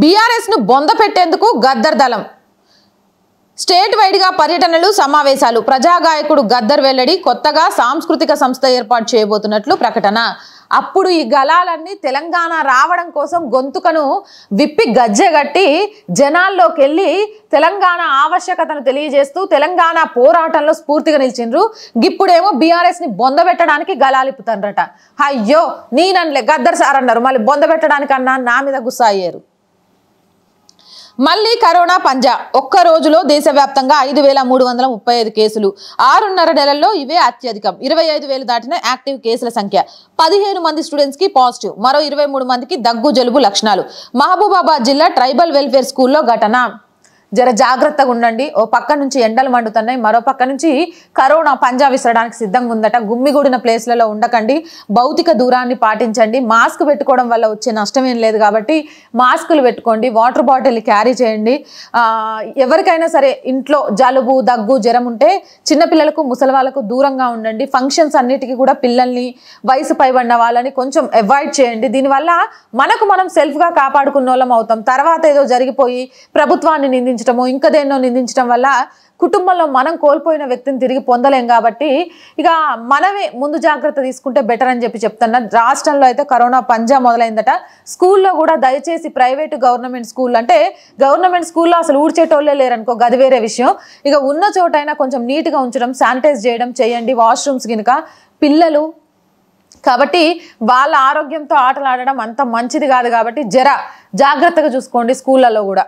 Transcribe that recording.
బీఆర్ఎస్ను బొంద పెట్టేందుకు గద్దర్ దళం స్టేట్ వైడ్గా పర్యటనలు సమావేశాలు ప్రజాగాయకుడు గద్దర్ వెల్లడి కొత్తగా సాంస్కృతిక సంస్థ ఏర్పాటు చేయబోతున్నట్లు ప్రకటన అప్పుడు ఈ గలాలన్నీ తెలంగాణ రావడం కోసం గొంతుకను విప్పి గజ్జెగట్టి జనాల్లోకి వెళ్ళి తెలంగాణ ఆవశ్యకతను తెలియజేస్తూ తెలంగాణ పోరాటంలో స్ఫూర్తిగా నిలిచిండ్రు ఇప్పుడేమో బీఆర్ఎస్ని బొందబెట్టడానికి గలాలిపుతాన్రట అయ్యో నేనన్లే గద్దర్ సార్ అన్నారు మళ్ళీ బొందబెట్టడానికి అన్నా నా మీద గుస్సా అయ్యారు మళ్లీ కరోనా పంజా ఒక్క రోజులో దేశవ్యాప్తంగా ఐదు వేల మూడు వందల ముప్పై ఐదు కేసులు ఆరున్నర నెలల్లో ఇవే అత్యధికం ఇరవై ఐదు వేలు దాటిన యాక్టివ్ కేసుల సంఖ్య పదిహేను మంది స్టూడెంట్స్ కి పాజిటివ్ మరో ఇరవై మూడు మందికి దగ్గు జలుబు లక్షణాలు మహబూబాబాద్ జిల్లా ట్రైబల్ వెల్ఫేర్ స్కూల్లో ఘటన జర జాగ్రత్తగా ఉండండి ఓ పక్క నుంచి ఎండలు మండుతున్నాయి మరో పక్క నుంచి కరోనా పంజా విసరడానికి సిద్ధంగా ఉందట గుమ్మిగూడిన ప్లేస్లలో ఉండకండి భౌతిక దూరాన్ని పాటించండి మాస్క్ పెట్టుకోవడం వల్ల వచ్చే నష్టం ఏం లేదు కాబట్టి మాస్కులు పెట్టుకోండి వాటర్ బాటిల్ క్యారీ చేయండి ఎవరికైనా సరే ఇంట్లో జలుబు దగ్గు జ్వరం ఉంటే చిన్నపిల్లలకు ముసలవాళ్ళకు దూరంగా ఉండండి ఫంక్షన్స్ అన్నిటికీ కూడా పిల్లల్ని వయసు పైబడిన వాళ్ళని కొంచెం అవాయిడ్ చేయండి దీనివల్ల మనకు మనం సెల్ఫ్గా కాపాడుకున్న వాళ్ళం అవుతాం తర్వాత ఏదో జరిగిపోయి ప్రభుత్వాన్ని నిందించి నిందించడము ఇంకా దేన్నో నిందించడం వల్ల కుటుంబంలో మనం కోల్పోయిన వ్యక్తిని తిరిగి పొందలేం కాబట్టి ఇక మనమే ముందు జాగ్రత్త తీసుకుంటే బెటర్ అని చెప్పి చెప్తున్నా రాష్ట్రంలో అయితే కరోనా పంజా మొదలైందట స్కూల్లో కూడా దయచేసి ప్రైవేటు గవర్నమెంట్ స్కూల్ అంటే గవర్నమెంట్ స్కూల్లో అసలు ఊడ్చేటోళ్ళే లేరనుకో గది వేరే విషయం ఇక ఉన్న చోటైనా కొంచెం నీట్గా ఉంచడం శానిటైజ్ చేయడం చేయండి వాష్రూమ్స్ కనుక పిల్లలు కాబట్టి వాళ్ళ ఆరోగ్యంతో ఆటలాడడం అంత మంచిది కాదు కాబట్టి జర జాగ్రత్తగా చూసుకోండి స్కూళ్ళలో కూడా